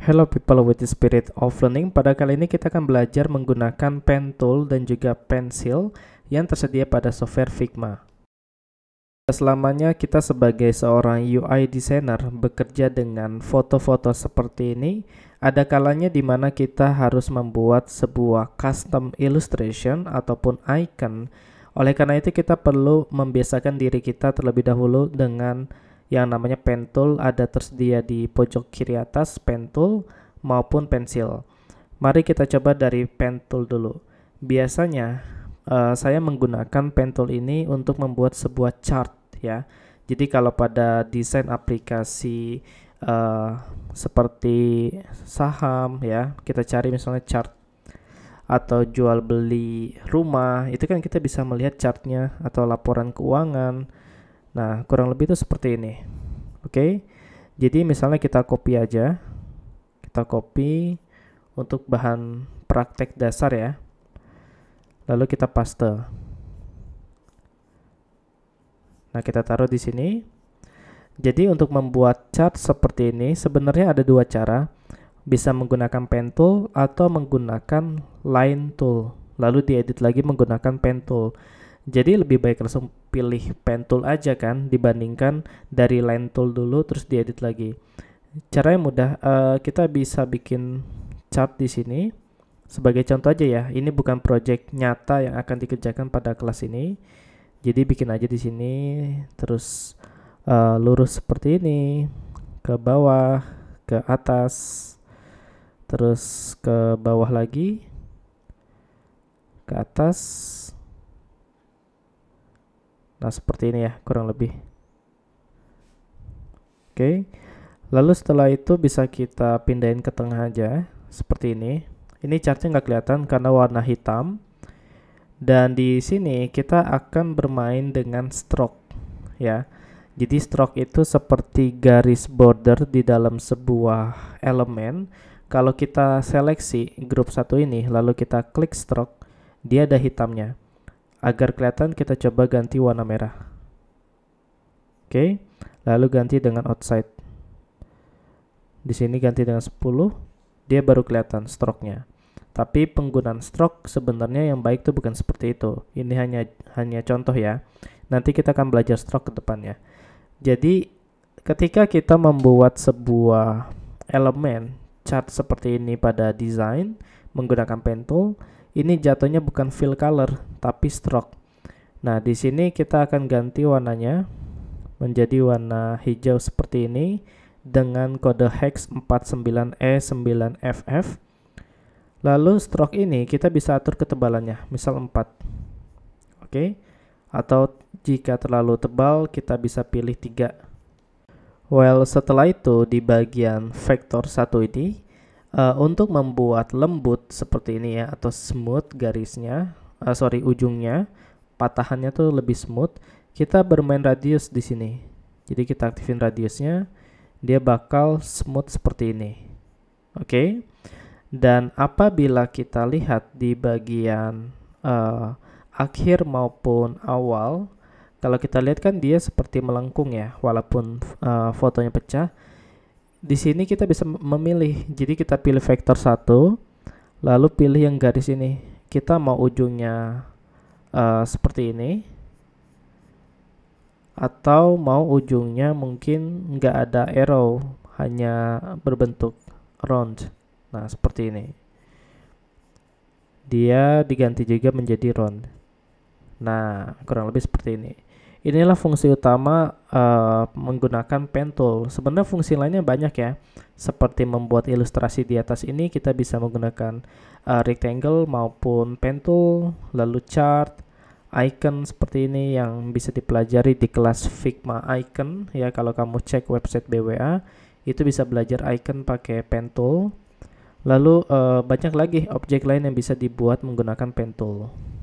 Hello people with the spirit of learning. Pada kali ini kita akan belajar menggunakan pen tool dan juga pensil yang tersedia pada software Figma. Selamanya kita sebagai seorang UI designer bekerja dengan foto-foto seperti ini, ada kalanya di mana kita harus membuat sebuah custom illustration ataupun icon oleh karena itu kita perlu membiasakan diri kita terlebih dahulu dengan yang namanya pen tool ada tersedia di pojok kiri atas pen tool maupun pensil. Mari kita coba dari pen tool dulu. Biasanya uh, saya menggunakan pen tool ini untuk membuat sebuah chart ya. Jadi kalau pada desain aplikasi uh, seperti saham ya, kita cari misalnya chart atau jual beli rumah itu kan kita bisa melihat chartnya atau laporan keuangan nah kurang lebih itu seperti ini oke okay? jadi misalnya kita copy aja kita copy untuk bahan praktek dasar ya lalu kita paste nah kita taruh di sini jadi untuk membuat chart seperti ini sebenarnya ada dua cara bisa menggunakan pen tool atau menggunakan line tool lalu diedit lagi menggunakan pen tool jadi lebih baik langsung pilih pen tool aja kan dibandingkan dari line tool dulu terus diedit lagi caranya mudah uh, kita bisa bikin chart di sini sebagai contoh aja ya ini bukan project nyata yang akan dikerjakan pada kelas ini jadi bikin aja di sini terus uh, lurus seperti ini ke bawah ke atas terus ke bawah lagi ke atas nah seperti ini ya kurang lebih oke okay. lalu setelah itu bisa kita pindahin ke tengah aja seperti ini ini chartnya nggak kelihatan karena warna hitam dan di sini kita akan bermain dengan stroke ya jadi stroke itu seperti garis border di dalam sebuah elemen kalau kita seleksi grup satu ini, lalu kita klik stroke, dia ada hitamnya. Agar kelihatan, kita coba ganti warna merah. Oke, lalu ganti dengan outside. Di sini ganti dengan 10, dia baru kelihatan stroke-nya. Tapi penggunaan stroke sebenarnya yang baik itu bukan seperti itu. Ini hanya hanya contoh ya. Nanti kita akan belajar stroke ke depannya. Jadi ketika kita membuat sebuah elemen chart seperti ini pada desain menggunakan pen tool, ini jatuhnya bukan fill color tapi stroke. Nah, di sini kita akan ganti warnanya menjadi warna hijau seperti ini dengan kode hex 49E9FF. E Lalu stroke ini kita bisa atur ketebalannya, misal 4. Oke. Okay? Atau jika terlalu tebal kita bisa pilih 3. Well, setelah itu di bagian vektor satu ini uh, untuk membuat lembut seperti ini ya atau smooth garisnya, uh, sorry ujungnya, patahannya tuh lebih smooth, kita bermain radius di sini. Jadi kita aktifin radiusnya, dia bakal smooth seperti ini. Oke. Okay? Dan apabila kita lihat di bagian uh, akhir maupun awal, kalau kita lihat kan dia seperti melengkung ya, walaupun uh, fotonya pecah. Di sini kita bisa memilih. Jadi kita pilih vektor satu, lalu pilih yang garis ini. Kita mau ujungnya uh, seperti ini atau mau ujungnya mungkin nggak ada arrow, hanya berbentuk round. Nah, seperti ini. Dia diganti juga menjadi round. Nah, kurang lebih seperti ini. Inilah fungsi utama uh, menggunakan pen tool. Sebenarnya fungsi lainnya banyak ya. Seperti membuat ilustrasi di atas ini kita bisa menggunakan uh, rectangle maupun pen tool, lalu chart, icon seperti ini yang bisa dipelajari di kelas Figma icon ya kalau kamu cek website BWA itu bisa belajar icon pakai pen tool. Lalu uh, banyak lagi objek lain yang bisa dibuat menggunakan pen tool.